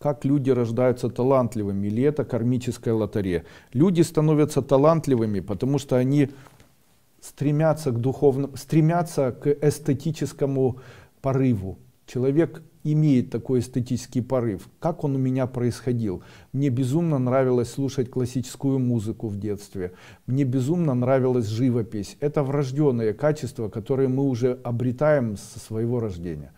как люди рождаются талантливыми, или это кармическая лотерея. Люди становятся талантливыми, потому что они стремятся к духовному, стремятся к эстетическому порыву. Человек имеет такой эстетический порыв. Как он у меня происходил? Мне безумно нравилось слушать классическую музыку в детстве. Мне безумно нравилась живопись. Это врожденные качества, которые мы уже обретаем со своего рождения.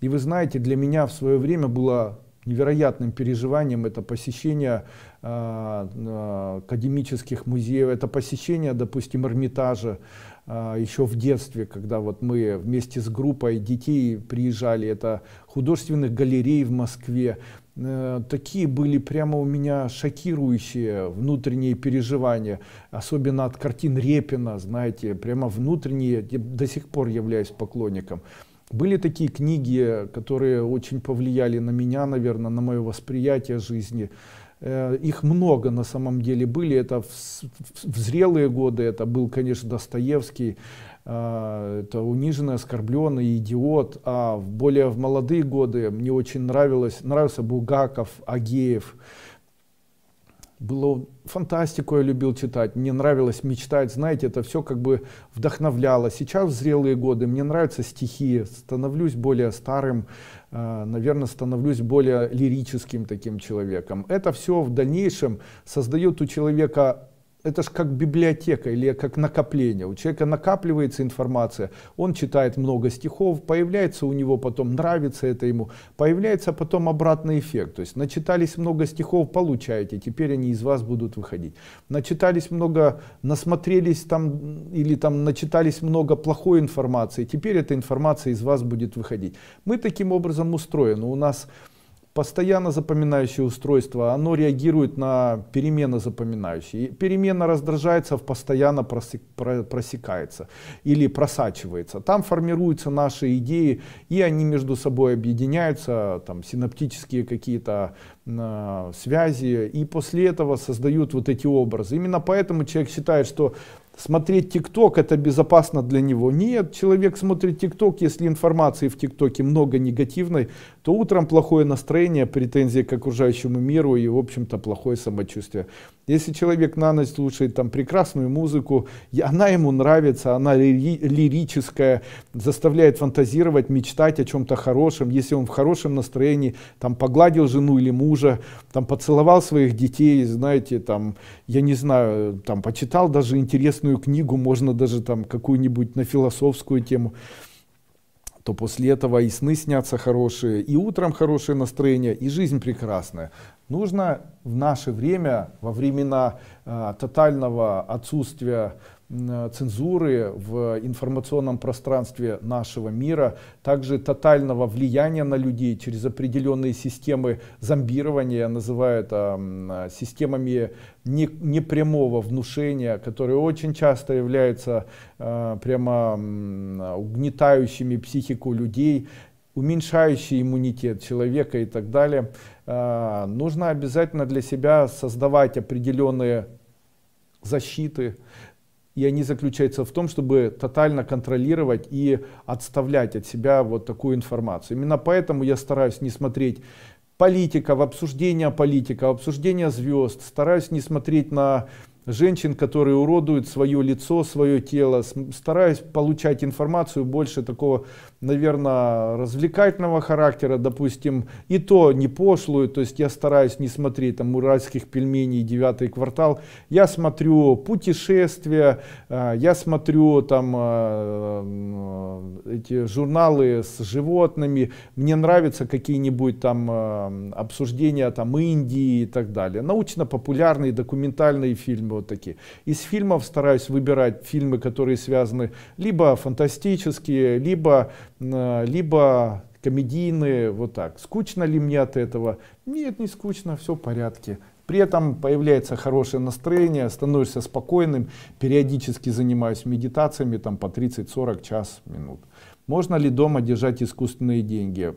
И вы знаете, для меня в свое время было невероятным переживанием это посещение а, академических музеев, это посещение, допустим, Эрмитажа э, еще в детстве, когда вот мы вместе с группой детей приезжали, это художественных галерей в Москве. Э, такие были прямо у меня шокирующие внутренние переживания, особенно от картин Репина, знаете, прямо внутренние, до сих пор являюсь поклонником. Были такие книги, которые очень повлияли на меня, наверное, на мое восприятие жизни. Э, их много на самом деле были. Это в, в зрелые годы, это был, конечно, Достоевский, э, это униженный, оскорбленный, идиот. А в более в молодые годы мне очень нравилось, нравился Булгаков, Агеев было фантастику я любил читать, мне нравилось мечтать, знаете, это все как бы вдохновляло. Сейчас в зрелые годы мне нравятся стихи, становлюсь более старым, э, наверное, становлюсь более лирическим таким человеком. Это все в дальнейшем создает у человека это же как библиотека или как накопление. У человека накапливается информация, он читает много стихов, появляется у него потом, нравится это ему, появляется потом обратный эффект. То есть начитались много стихов, получаете, теперь они из вас будут выходить. Начитались много, насмотрелись там или там начитались много плохой информации, теперь эта информация из вас будет выходить. Мы таким образом устроены, у нас Постоянно запоминающее устройство, оно реагирует на переменно запоминающие. Перемена раздражается, постоянно просекается или просачивается. Там формируются наши идеи, и они между собой объединяются, там синаптические какие-то связи, и после этого создают вот эти образы. Именно поэтому человек считает, что смотреть ТикТок это безопасно для него. Нет, человек смотрит ТикТок, если информации в ТикТоке много негативной, то утром плохое настроение, претензии к окружающему миру и, в общем-то, плохое самочувствие. Если человек на ночь слушает там прекрасную музыку, и она ему нравится, она лирическая, заставляет фантазировать, мечтать о чем-то хорошем. Если он в хорошем настроении, там погладил жену или мужа, мужа, там поцеловал своих детей, знаете, там, я не знаю, там почитал даже интересную книгу, можно даже там какую-нибудь на философскую тему то после этого и сны снятся хорошие, и утром хорошее настроение, и жизнь прекрасная. Нужно в наше время, во времена э, тотального отсутствия Э, цензуры в информационном пространстве нашего мира, также тотального влияния на людей через определенные системы зомбирования, называют а, э, системами непрямого внушения, которые очень часто являются э, прямо угнетающими психику людей, уменьшающие иммунитет человека и так далее. нужно обязательно для себя создавать определенные защиты, и они заключаются в том, чтобы тотально контролировать и отставлять от себя вот такую информацию. Именно поэтому я стараюсь не смотреть политиков, обсуждения политиков, обсуждения звезд, стараюсь не смотреть на женщин, которые уродуют свое лицо, свое тело, стараюсь получать информацию больше такого наверное, развлекательного характера, допустим, и то не пошлую, то есть я стараюсь не смотреть там уральских пельменей, девятый квартал, я смотрю путешествия, э, я смотрю там э, э, эти журналы с животными, мне нравятся какие-нибудь там обсуждения там Индии и так далее, научно-популярные документальные фильмы вот такие. Из фильмов стараюсь выбирать фильмы, которые связаны либо фантастические, либо либо комедийные, вот так. Скучно ли мне от этого? Нет, не скучно, все в порядке. При этом появляется хорошее настроение, становишься спокойным, периодически занимаюсь медитациями там по 30-40 час минут. Можно ли дома держать искусственные деньги?